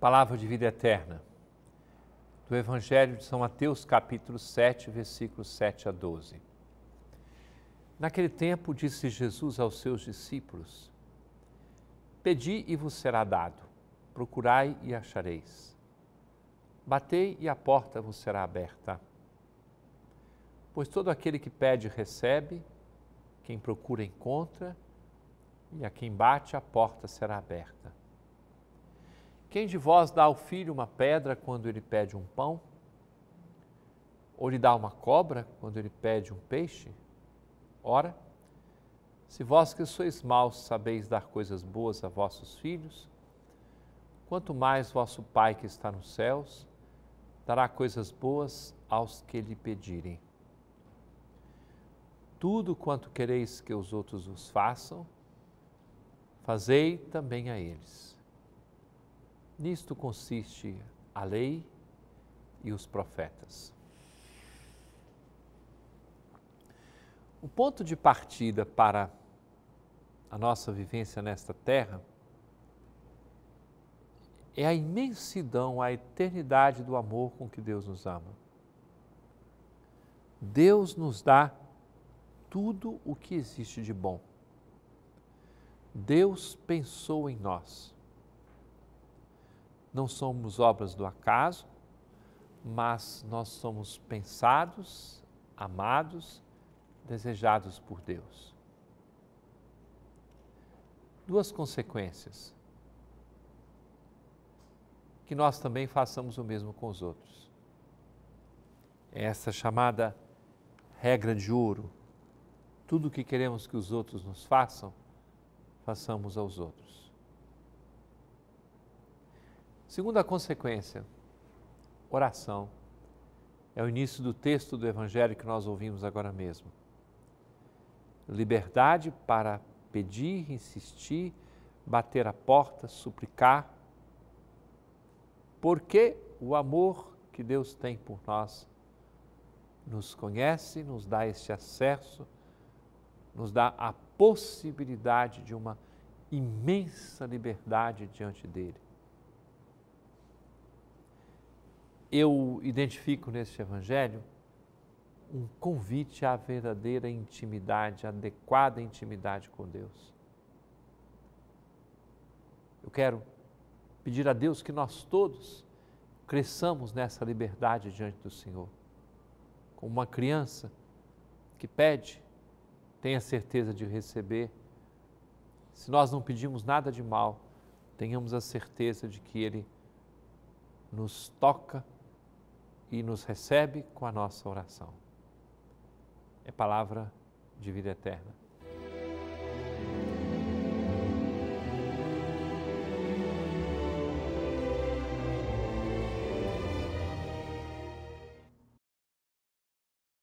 Palavra de vida eterna. Do Evangelho de São Mateus, capítulo 7, versículos 7 a 12. Naquele tempo disse Jesus aos seus discípulos: Pedi e vos será dado, procurai e achareis. Batei e a porta vos será aberta. Pois todo aquele que pede, recebe, quem procura, encontra, e a quem bate, a porta será aberta. Quem de vós dá ao filho uma pedra quando ele pede um pão? Ou lhe dá uma cobra quando ele pede um peixe? Ora, se vós que sois maus sabeis dar coisas boas a vossos filhos, quanto mais vosso Pai que está nos céus dará coisas boas aos que lhe pedirem. Tudo quanto quereis que os outros vos façam, fazei também a eles. Nisto consiste a lei e os profetas. O ponto de partida para a nossa vivência nesta terra é a imensidão, a eternidade do amor com que Deus nos ama. Deus nos dá tudo o que existe de bom. Deus pensou em nós não somos obras do acaso, mas nós somos pensados, amados, desejados por Deus. Duas consequências. Que nós também façamos o mesmo com os outros. É essa chamada regra de ouro. Tudo o que queremos que os outros nos façam, façamos aos outros. Segunda consequência, oração. É o início do texto do Evangelho que nós ouvimos agora mesmo. Liberdade para pedir, insistir, bater a porta, suplicar, porque o amor que Deus tem por nós nos conhece, nos dá este acesso, nos dá a possibilidade de uma imensa liberdade diante dele. eu identifico neste Evangelho um convite à verdadeira intimidade, adequada intimidade com Deus. Eu quero pedir a Deus que nós todos cresçamos nessa liberdade diante do Senhor. Como uma criança que pede, tenha certeza de receber. Se nós não pedimos nada de mal, tenhamos a certeza de que Ele nos toca e nos recebe com a nossa oração. É palavra de vida eterna.